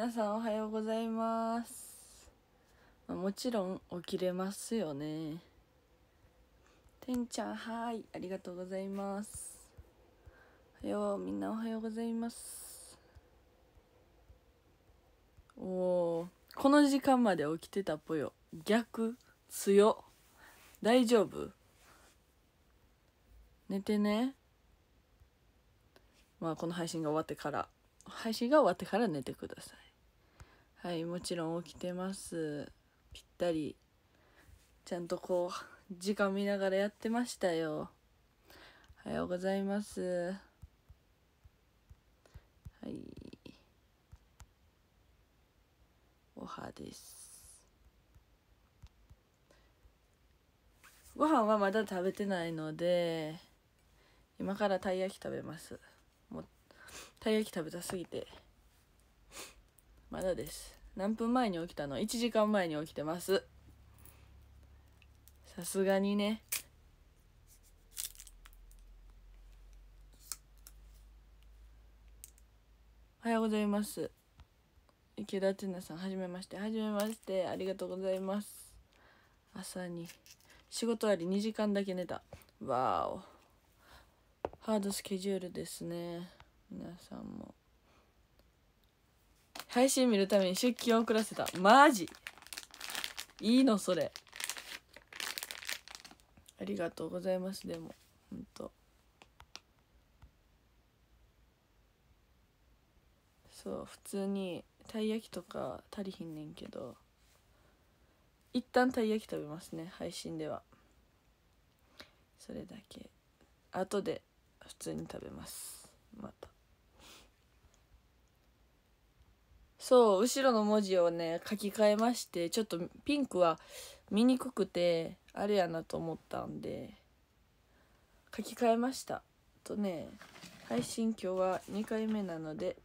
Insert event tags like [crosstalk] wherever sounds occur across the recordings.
皆さんおはようございます、まあ、もちろん起きれますよねてんちゃんはいありがとうございますおはようみんなおはようございますおおこの時間まで起きてたぽよ逆強大丈夫寝てねまあこの配信が終わってから配信が終わってから寝てくださいはいもちろん起きてますぴったりちゃんとこう時間見ながらやってましたよおはようございますはいおはですご飯はまだ食べてないので今からたい焼き食べますもうたい焼き食べたすぎてまだです何分前に起きたの ?1 時間前に起きてます。さすがにね。おはようございます。池田千奈さん、はじめまして。はじめまして。ありがとうございます。朝に。仕事あり2時間だけ寝た。わーお。ハードスケジュールですね。皆さんも。配信見るために出勤を遅らせたマジいいのそれありがとうございますでもほんとそう普通にたい焼きとか足りひんねんけど一旦たい焼き食べますね配信ではそれだけ後で普通に食べますまたそう後ろの文字をね書き換えましてちょっとピンクは見にくくてあれやなと思ったんで書き換えましたとね配信今日は2回目なので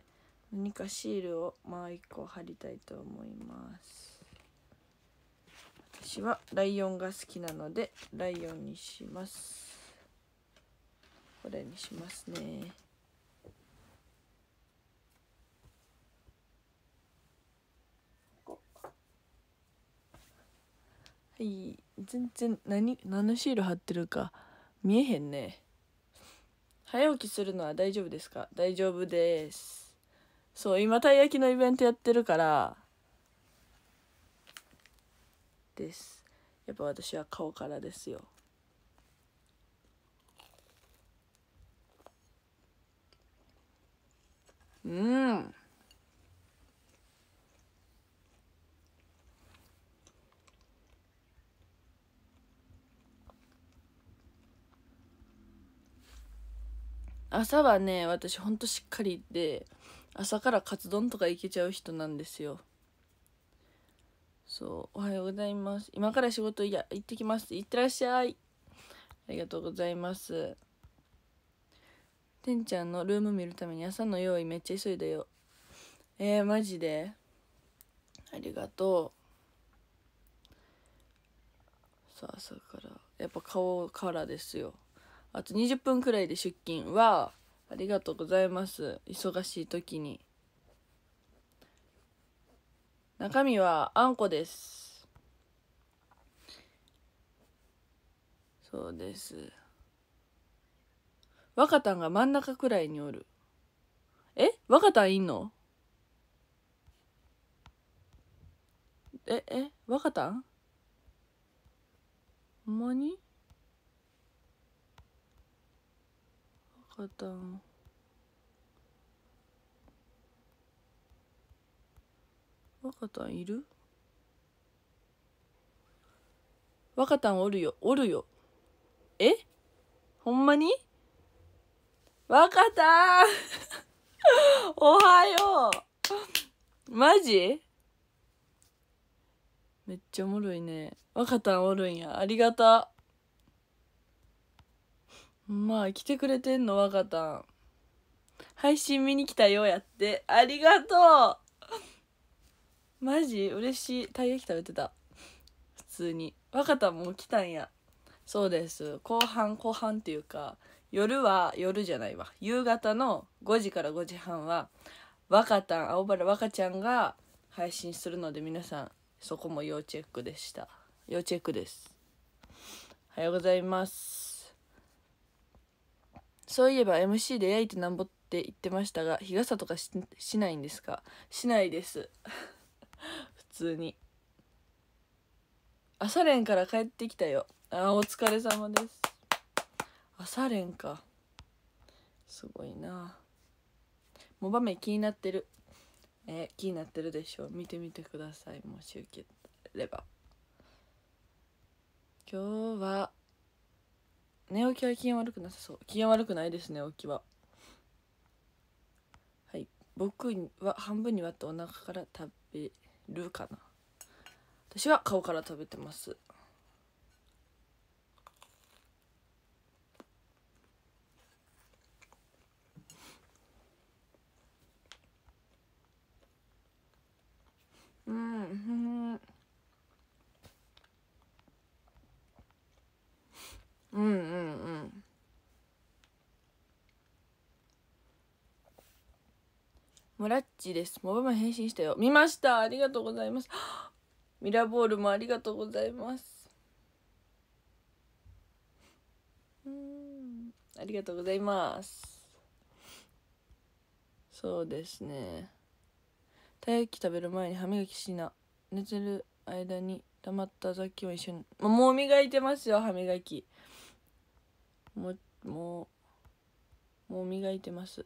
何かシールをもう1個貼りたいと思います私はライオンが好きなのでライオンにしますこれにしますねい全然何何のシール貼ってるか見えへんね早起きするのは大丈夫ですか大丈夫ですそう今たい焼きのイベントやってるからですやっぱ私は顔からですようん朝はね私ほんとしっかりで朝からカツ丼とかいけちゃう人なんですよそうおはようございます今から仕事いや行ってきます行ってらっしゃいありがとうございますてんちゃんのルーム見るために朝の用意めっちゃ急いだよえー、マジでありがとうさあ朝からやっぱ顔からですよあと20分くらいで出勤は、ありがとうございます。忙しい時に。中身はあんこです。そうです。若田が真ん中くらいにおる。え若田いんのえ、え、若田ほんまに花壇若たんいる若たんおるよおるよえほんまに若たん [laughs] おはようマジめっちゃおもろいね若たんおるんやありがたまあ、来てくれてんの、若田。配信見に来たよ、やって。ありがとうマジ嬉しい。たい焼き食べてた。普通に。若田も来たんや。そうです。後半、後半っていうか、夜は、夜じゃないわ。夕方の5時から5時半は、若田、青原若ちゃんが配信するので、皆さん、そこも要チェックでした。要チェックです。おはようございます。そういえば MC で焼いてなんぼって言ってましたが日傘とかししないんですかしないです [laughs] 普通に朝練から帰ってきたよあお疲れ様です朝練かすごいなモバメ気になってるえー、気になってるでしょう見てみてくださいもしよければ今日は寝起きは機嫌悪くなさそう機嫌悪くないですね起きははい僕は半分に割ってお腹から食べるかな私は顔から食べてますうんうんうんうんムラッチですモバマ返信したよ見ましたありがとうございます [gasps] ミラーボールもありがとうございますうんありがとうございますそうですねたい焼き食べる前に歯磨きしな寝てる間に溜まった雑菌を一緒にもう磨いてますよ歯磨きもうもうもう磨いてます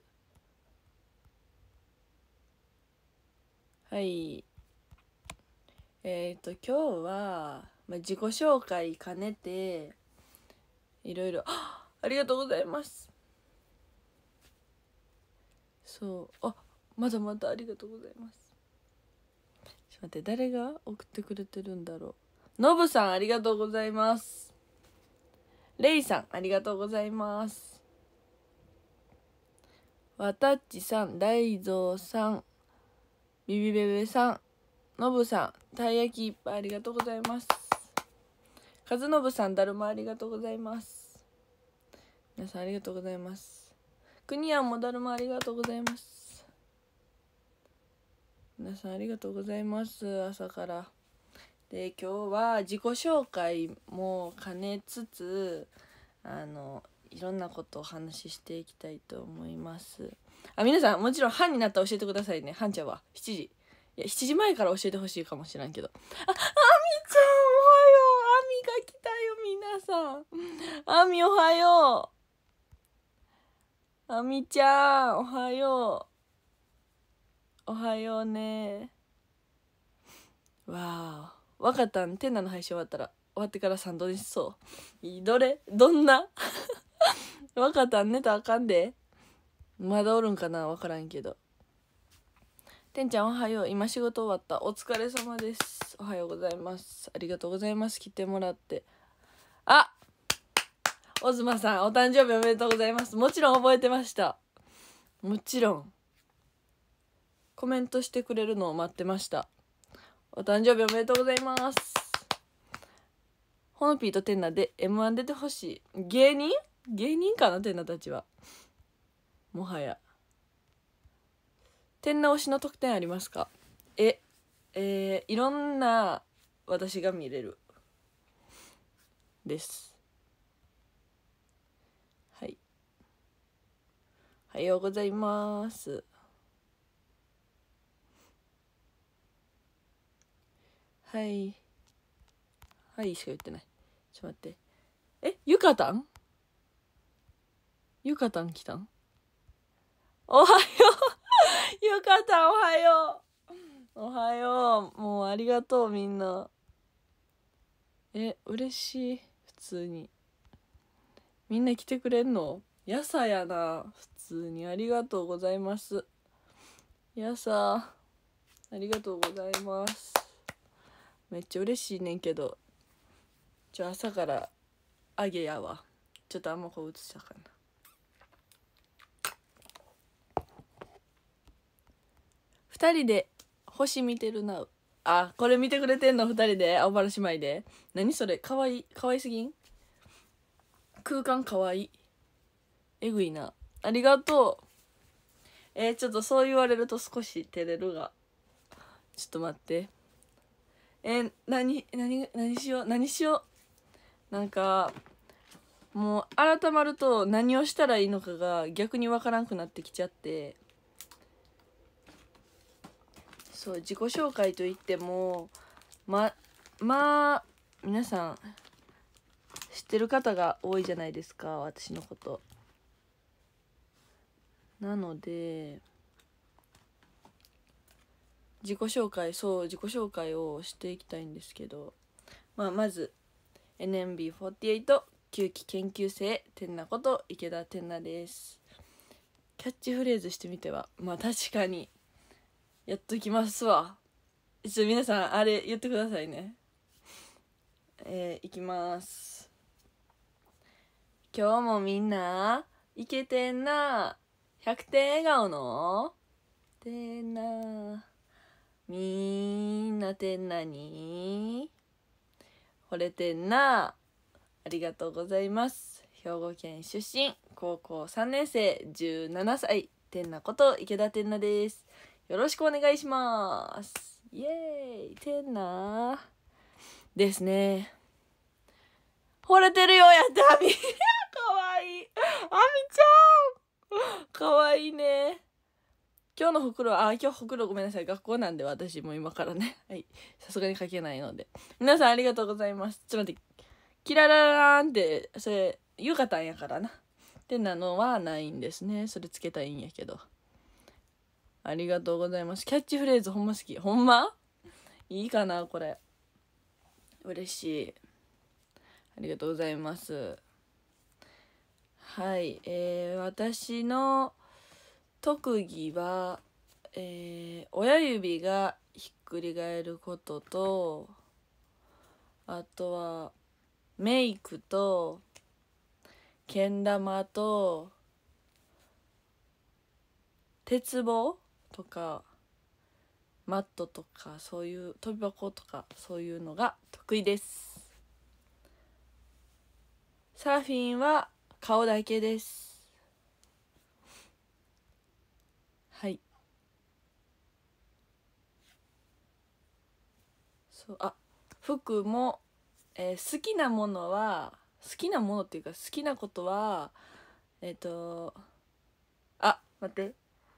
はいえっ、ー、と今日は、まあ、自己紹介兼ねていろいろあありがとうございますそうあまだまだありがとうございますちょっと待って誰が送ってくれてるんだろうノブさんありがとうございますレイさん、ありがとうございます。わたっちさん、大蔵さん、ビビベベさん、のぶさん、たい焼きいっぱいありがとうございます。かずのぶさん、だるまありがとうございます。皆さんありがとうございます。くにやんもだるまありがとうございます。皆さんありがとうございます。朝から。で今日は自己紹介も兼ねつつあのいろんなことをお話ししていきたいと思いますあ皆さんもちろん班になったら教えてくださいね班ちゃんは7時いや7時前から教えてほしいかもしれんけどああみちゃんおはようあみが来たよ皆さんあみおはようあみちゃんおはようおはようねわあ分かったんテンナの配信終わったら終わってからサンドにしそうどれどんな分 [laughs] かったん寝たあかんでまだおるんかな分からんけどてんちゃんおはよう今仕事終わったお疲れ様ですおはようございますありがとうございます来てもらってあおズマさんお誕生日おめでとうございますもちろん覚えてましたもちろんコメントしてくれるのを待ってましたお誕生日おめでとうございますほのぴーとてんなで m 1出てほしい芸人芸人かなてんなたちはもはやてんな推しの特典ありますかええー、いろんな私が見れるですはいおはようございますはいはいしか言ってないちょっと待ってえゆかたんゆかたん来たんおはよう [laughs] ゆかたんおはようおはようもうありがとうみんなえ嬉しい普通にみんな来てくれんのやさやな普通にありがとうございますやさありがとうございますめっちゃ嬉しいねんけどちょ朝からあげやわちょっとあんまこう映したかな2人で星見てるなあこれ見てくれてんの2人で青原姉妹で何それかわいいかわいすぎん空間かわいいえぐいなありがとうえー、ちょっとそう言われると少し照れるがちょっと待ってえ何何何しよう何しようなんかもう改まると何をしたらいいのかが逆に分からんくなってきちゃってそう自己紹介といってもままあ皆さん知ってる方が多いじゃないですか私のことなので自己紹介そう自己紹介をしていきたいんですけど、まあ、まず NMB48 吸気研究生てんなこと池田てんなですキャッチフレーズしてみてはまあ確かにやっときますわちょっと皆さんあれ言ってくださいねえー、いきます今日もみんないけてんな100点笑顔のてんなみんなてんなに惚れてんなありがとうございます兵庫県出身高校3年生17歳てんなこと池田てんなですよろしくお願いしますイエーイてんなですね惚れてるよやってあみかわいいあみちゃんかわいいね今日のほくろは、あ、今日ほくろごめんなさい。学校なんで私も今からね。はい。さすがに書けないので。皆さんありがとうございます。ちょっと待って。キラララーンって、それ、ゆかたんやからな。ってなのはないんですね。それつけたいんやけど。ありがとうございます。キャッチフレーズほんま好き。ほんまいいかなこれ。嬉しい。ありがとうございます。はい。えー、私の特技は、えー、親指がひっくり返ることとあとはメイクとけん玉と鉄棒とかマットとかそういう飛び箱とかそういうのが得意ですサーフィンは顔だけですそうあ服も、えー、好きなものは好きなものっていうか好きなことはえっ、ー、とあ待って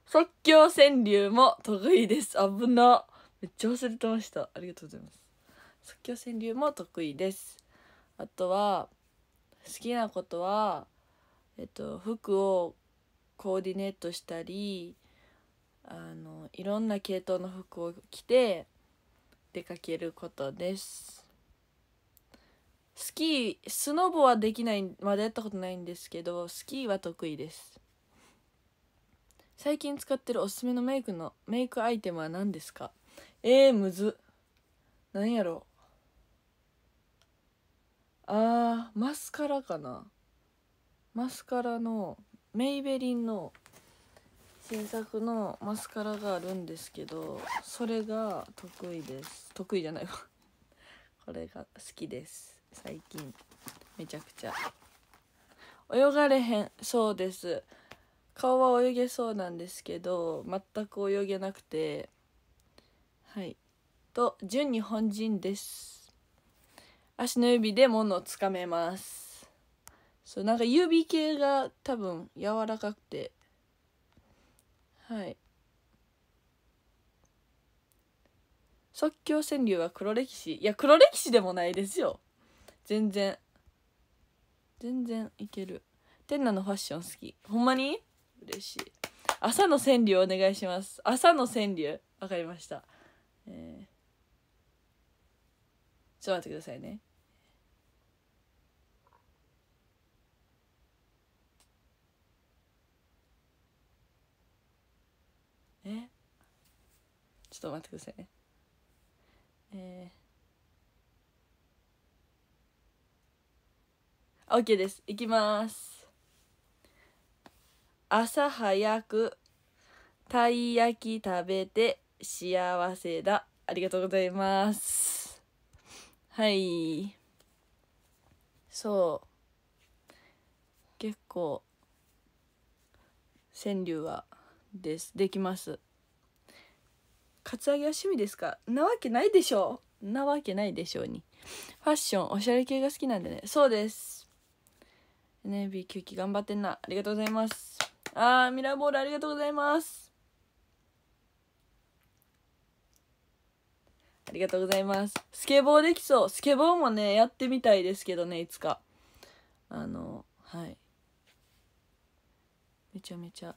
即興川柳も得意です危なめっちゃ忘れてましたありがとうございます即興川柳も得意ですあとは好きなことはえっ、ー、と服をコーディネートしたりあのいろんな系統の服を着て出かけることですスキースノボはできないまだやったことないんですけどスキーは得意です最近使ってるおすすめのメイクのメイクアイテムは何ですかえー、むず何やろうあーマスカラかなマスカラのメイベリンの新作のマスカラがあるんですけどそれが得意です得意じゃないわ [laughs] これが好きです最近めちゃくちゃ泳がれへんそうです顔は泳げそうなんですけど全く泳げなくてはいと純日本人です足の指で物をつかめますそうなんか指系が多分柔らかくてはい即興川柳は黒歴史いや黒歴史でもないですよ全然全然いける天ナのファッション好きほんまに嬉しい朝の川柳お願いします朝の川柳わかりましたえー、ちょっと待ってくださいねえちょっと待ってくださいねえー、OK ですいきます朝早くたい焼き食べて幸せだありがとうございますはいそう結構川柳はですできますカツアゲは趣味ですかなわけないでしょうなわけないでしょうにファッションおしゃれ系が好きなんでねそうです NB 休憩頑張ってんなありがとうございますあーミラーボールありがとうございますありがとうございますスケボーできそうスケボーもねやってみたいですけどねいつかあのはいめちゃめちゃ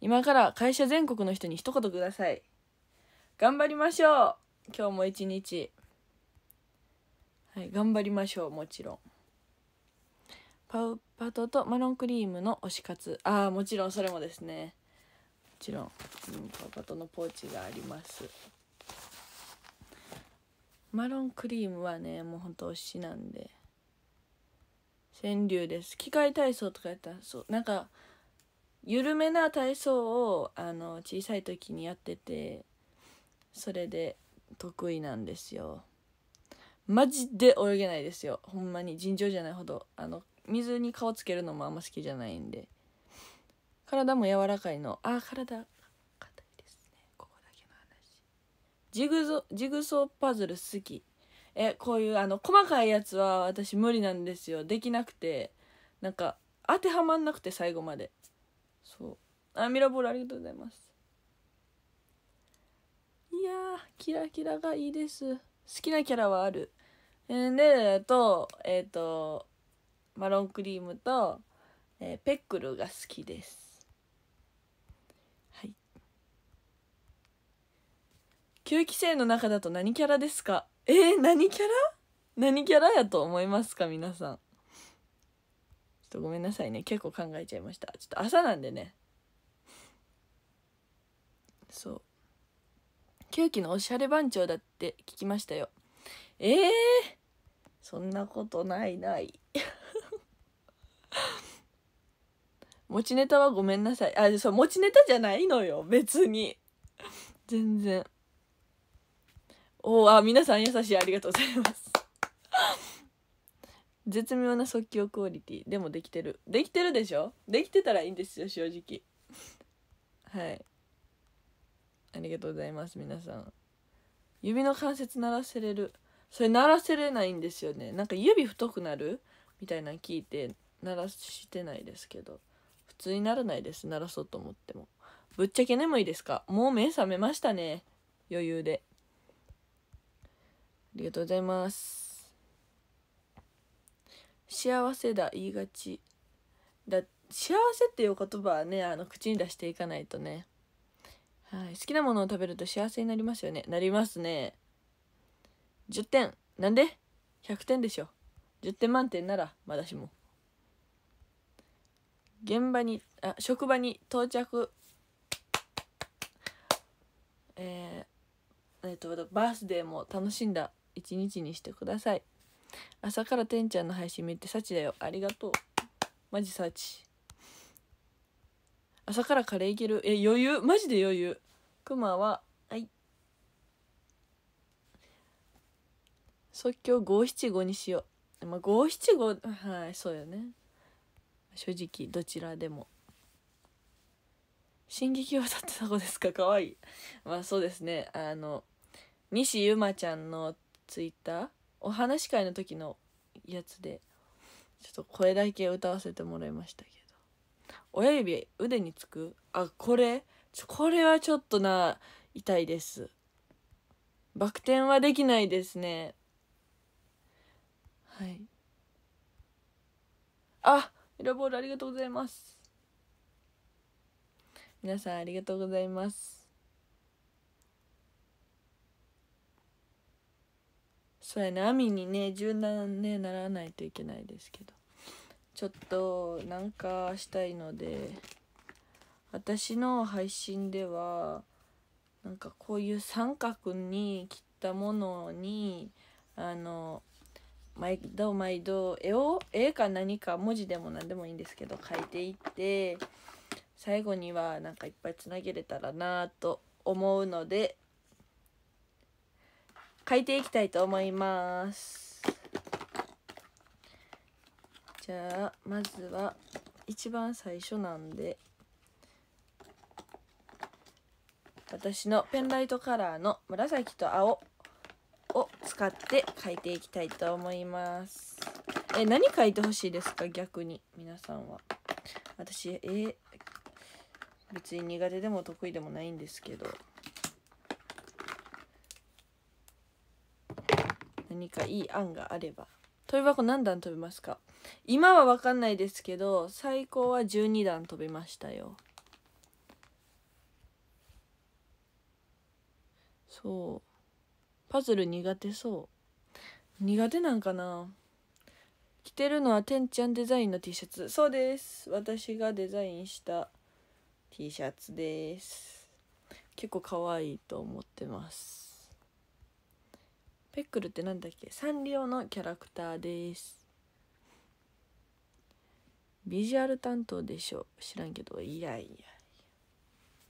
今から会社全国の人に一言ください。頑張りましょう今日も一日。はい、頑張りましょう、もちろん。パウパトとマロンクリームの推し活。ああ、もちろんそれもですね。もちろん、うん、パウパトのポーチがあります。マロンクリームはね、もうほんと推しなんで。川柳です。機械体操とかやったら、そう、なんか、緩めな体操をあの小さい時にやっててそれで得意なんですよマジで泳げないですよほんまに尋常じゃないほどあの水に顔つけるのもあんま好きじゃないんで体も柔らかいのあ体硬いですねここだけの話ジグゾジグソーパズル好きえこういうあの細かいやつは私無理なんですよできなくてなんか当てはまんなくて最後までそうあミラボールありがとうございますいやキラキラがいいです好きなキャラはあるえー、でとえっ、ー、とマロンクリームと、えー、ペックルが好きですはい9期生の中だと何キャラですかえー、何キャラ何キャラやと思いますか皆さんとごめんなさいね結構考えちゃいましたちょっと朝なんでねそうウキのおしゃれ番長だって聞きましたよええー、そんなことないない [laughs] 持ちネタはごめんなさいあそう持ちネタじゃないのよ別に全然おおあ皆さん優しいありがとうございます絶妙な即興クオリティでもできてるできてるでしょできてたらいいんですよ正直はいありがとうございます皆さん指の関節鳴らせれるそれ鳴らせれないんですよねなんか指太くなるみたいなの聞いて鳴らしてないですけど普通にならないです鳴らそうと思ってもぶっちゃけ眠いですかもう目覚めましたね余裕でありがとうございます幸せだ言いがちだ幸せっていう言葉はねあの口に出していかないとねはい好きなものを食べると幸せになりますよねなりますね10点なんで100点でしょ10点満点ならまだしも現場にあ職場に到着えー、えっ、ー、とバースデーも楽しんだ一日にしてください朝からてんちゃんの配信見て、サチだよ。ありがとう。マジサチ。朝からカレーいける。え、余裕マジで余裕。クマは、はい。即興五七五にしよう。まあ、五七五、はい、そうよね。正直、どちらでも。進撃を歌ってた子ですかかわいい。まあそうですね。あの、西ゆまちゃんのツイッターお話し会の時のやつでちょっと声だけ歌わせてもらいましたけど親指腕につくあこれこれはちょっとな痛いですバク転はできないですねはいあミラボールありがとうございます皆さんありがとうございますそうやね網にね柔軟ねならないといけないですけどちょっとなんかしたいので私の配信ではなんかこういう三角に切ったものにあの毎度毎度絵を絵か何か文字でも何でもいいんですけど描いていって最後にはなんかいっぱいつなげれたらなと思うので書いていきたいと思いますじゃあまずは一番最初なんで私のペンライトカラーの紫と青を使って書いていきたいと思いますえ何書いてほしいですか逆に皆さんは私え別に苦手でも得意でもないんですけど何かいい案があれば飛び箱何段飛びますか今は分かんないですけど最高は12段飛びましたよそうパズル苦手そう苦手なんかな着てるのはてんちゃんデザインの T シャツそうです私がデザインした T シャツです結構可愛いと思ってますペックルってなんだっけサンリオのキャラクターですビジュアル担当でしょ知らんけどいやいや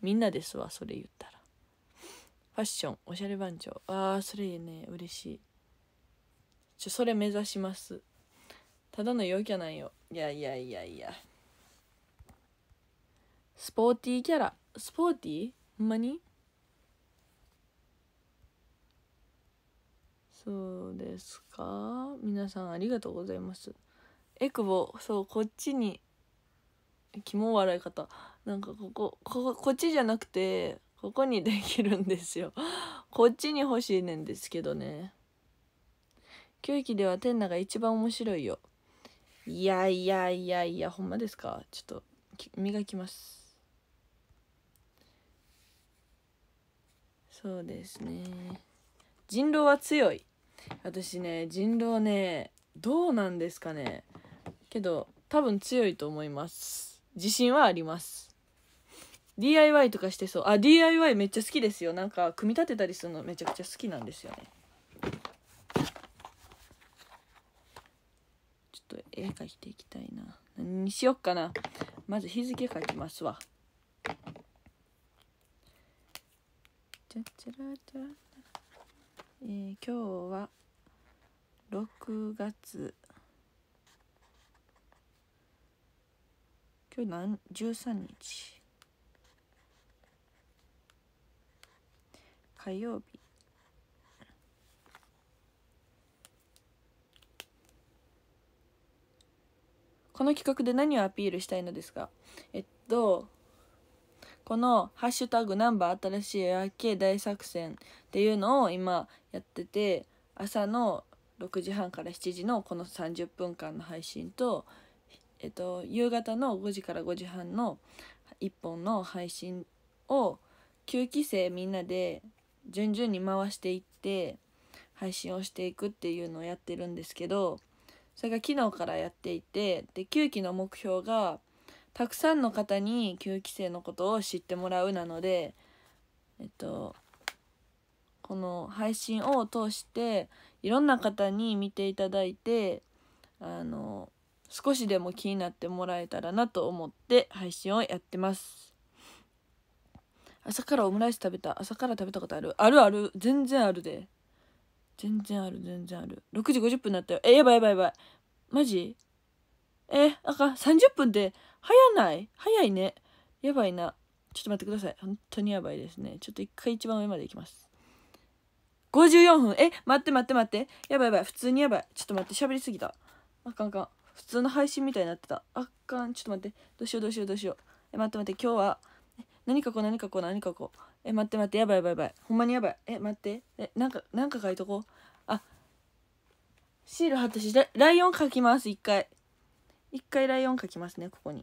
みんなですわそれ言ったらファッションおしゃれ番長あーそれね嬉しいちょそれ目指しますただの陽キャなんよいやいやいやいやスポーティーキャラスポーティーほんまにそうですか皆さんありがとうございますえくぼそうこっちに肝笑い方なんかこここここっちじゃなくてここにできるんですよこっちに欲しいねんですけどね教育では天ナが一番面白いよいやいやいやいやほんまですかちょっと磨きますそうですね人狼は強い私ね人狼ねどうなんですかねけど多分強いと思います自信はあります DIY とかしてそうあ DIY めっちゃ好きですよなんか組み立てたりするのめちゃくちゃ好きなんですよねちょっと絵描いていきたいな何にしよっかなまず日付書きますわチャチャラチャラえー、今日は6月今日何13日火曜日この企画で何をアピールしたいのですかえっとこの「ハッシュタグナンバー新しい夜明け大作戦」っていうのを今やってて朝の6時半から7時のこの30分間の配信と、えっと、夕方の5時から5時半の1本の配信を9期生みんなで順々に回していって配信をしていくっていうのをやってるんですけどそれが昨日からやっていてで9期の目標がたくさんの方に9期生のことを知ってもらうなのでえっとこの配信を通していろんな方に見ていただいてあの少しでも気になってもらえたらなと思って配信をやってます朝からオムライス食べた朝から食べたことあるあるある全然あるで全然ある全然ある6時50分になったよえやばいやばいやばいマジえなあかん、30分で早ない早いね。やばいな。ちょっと待ってください。本当にやばいですね。ちょっと一回一番上まで行きます。54分。え、待って待って待って。やばいやばい。普通にやばい。ちょっと待って、喋りすぎた。あかんかん。普通の配信みたいになってた。あかん。ちょっと待って。どうしようどうしようどうしよう。え、待って待って。今日は、何かこう何かこう何かこう。え、待って待って。やばいやばいやばい。ほんまにやばい。え、待って。え、なんか、なんか書いとこう。あ、シール貼ったし、ライオン書きます。一回。一回ライオン描きますねここに。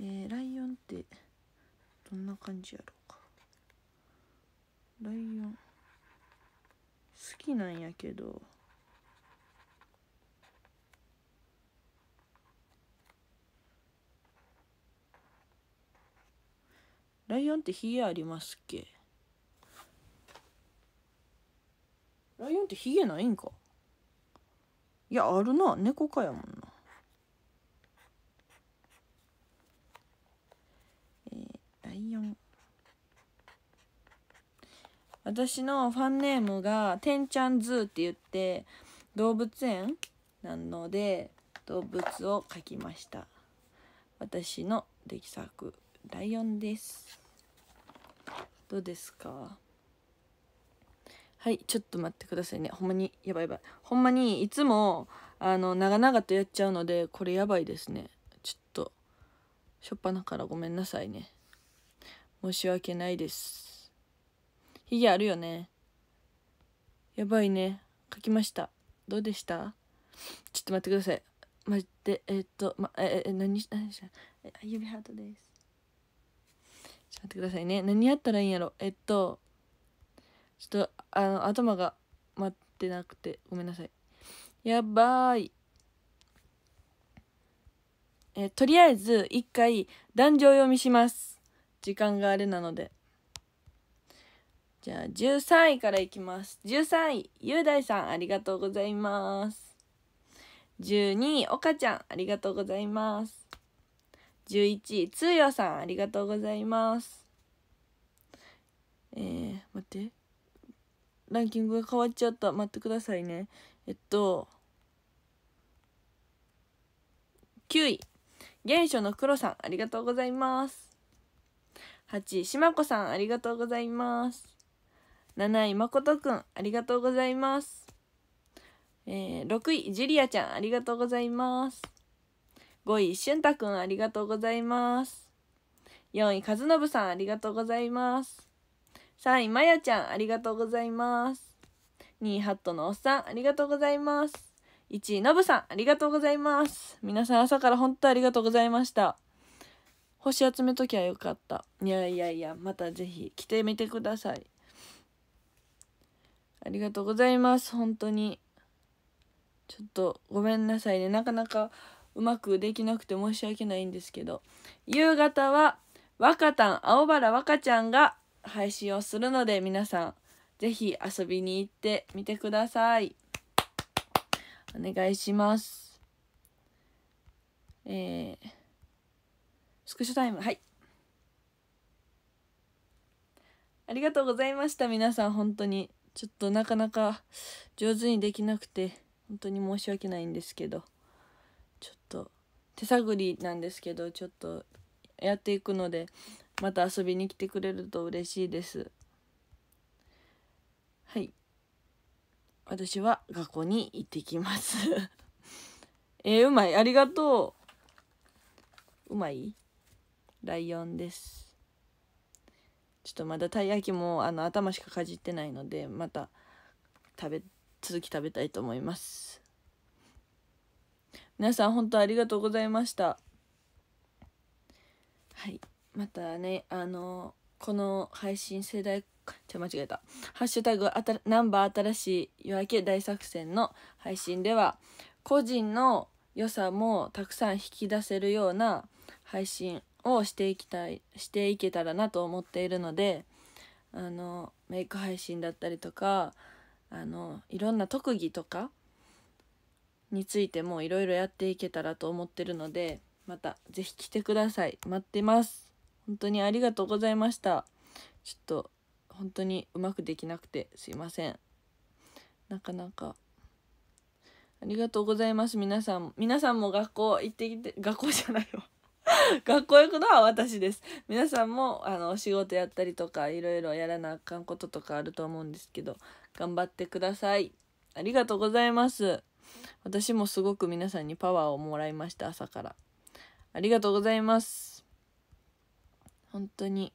えー、ライオンってどんな感じやろうかライオン好きなんやけどライオンってヒゲありますっけライオンってヒゲないんかいやあるな猫かやもんなえー、ライオン私のファンネームが「てんちゃんズー」って言って動物園なので動物を描きました私の出来作ライオンですどうですかはいちょっと待ってくださいねほんまにやばいやばいほんまにいつもあの長々とやっちゃうのでこれやばいですねちょっとしょっぱなからごめんなさいね申し訳ないですヒゲあるよねやばいね書きましたどうでしたちょっと待ってください待ってえー、っとまえー、何した何した指ハートです待ってくださいね。何やったらいいんやろ。えっと、ちょっと、あの、頭が待ってなくて、ごめんなさい。やばーい。えとりあえず、一回、壇上読みします。時間があれなので。じゃあ、13位からいきます。13位、雄大さん、ありがとうございます。12位、岡ちゃん、ありがとうございます。11位、通夜さん、ありがとうございます。えー、待って。ランキングが変わっちゃった。待ってくださいね。えっと、9位、原初の黒さん、ありがとうございます。8位、しまこさん、ありがとうございます。7位、まことくん、ありがとうございます。えー、6位、ジュリアちゃん、ありがとうございます。5位、しゅんたくんありがとうございます。4位、和信さんありがとうございます。3位、まやちゃんありがとうございます。2位、ハットのおっさんありがとうございます。1位、のぶさんありがとうございます。皆さん朝から本当ありがとうございました。星集めときゃよかった。いやいやいや、またぜひ来てみてください。ありがとうございます。本当に。ちょっとごめんなさいね。なかなかうまくできなくて申し訳ないんですけど夕方は若たん青原若ちゃんが配信をするので皆さん是非遊びに行ってみてくださいお願いしますえー、スクショタイムはいありがとうございました皆さん本当にちょっとなかなか上手にできなくて本当に申し訳ないんですけど。ちょっと手探りなんですけどちょっとやっていくのでまた遊びに来てくれると嬉しいですはい私は学校に行ってきます [laughs] えー、うまいありがとううまいライオンですちょっとまだたい焼きもあの頭しかかじってないのでまた食べ続き食べたいと思います皆さん本当ありがとうございましたはいまたねあのこの配信世代じゃ間違えた「ハッシュタグあたナンバー新しい夜明け大作戦」の配信では個人の良さもたくさん引き出せるような配信をしていきたいしていけたらなと思っているのであのメイク配信だったりとかあのいろんな特技とかについてもいろいろやっていけたらと思ってるのでまた是非来てください待ってます本当にありがとうございましたちょっと本当にうまくできなくてすいませんなかなかありがとうございます皆さん皆さんも学校行ってきて学校じゃないわ [laughs] 学校行くのは私です皆さんもあのお仕事やったりとかいろいろやらなあかんこととかあると思うんですけど頑張ってくださいありがとうございます私もすごく皆さんにパワーをもらいました朝からありがとうございます本当に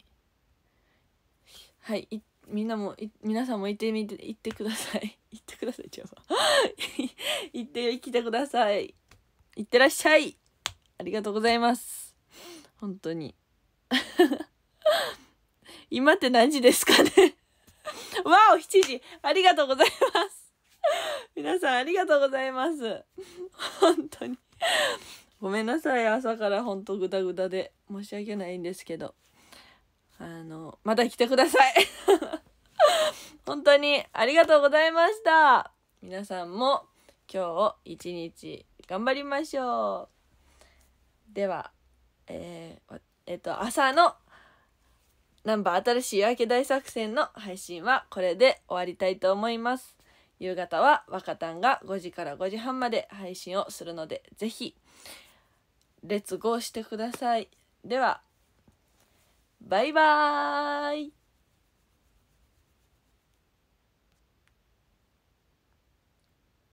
はいみんなも皆さんも行ってみて行ってください [laughs] 行ってください違う [laughs] 行ってきてください行ってらっしゃいありがとうございます本当に [laughs] 今って何時ですかねわお7時ありがとうございます皆さんありがとうございます。本当に。ごめんなさい。朝からほんとグダグダで。申し訳ないんですけど。あの、また来てください。[laughs] 本当にありがとうございました。皆さんも今日一日頑張りましょう。では、えー、えっ、と、朝のナンバー新しい夜明け大作戦の配信はこれで終わりたいと思います。夕方は若旦が5時から5時半まで配信をするので、ぜひ、レッツゴーしてください。では、バイバーイ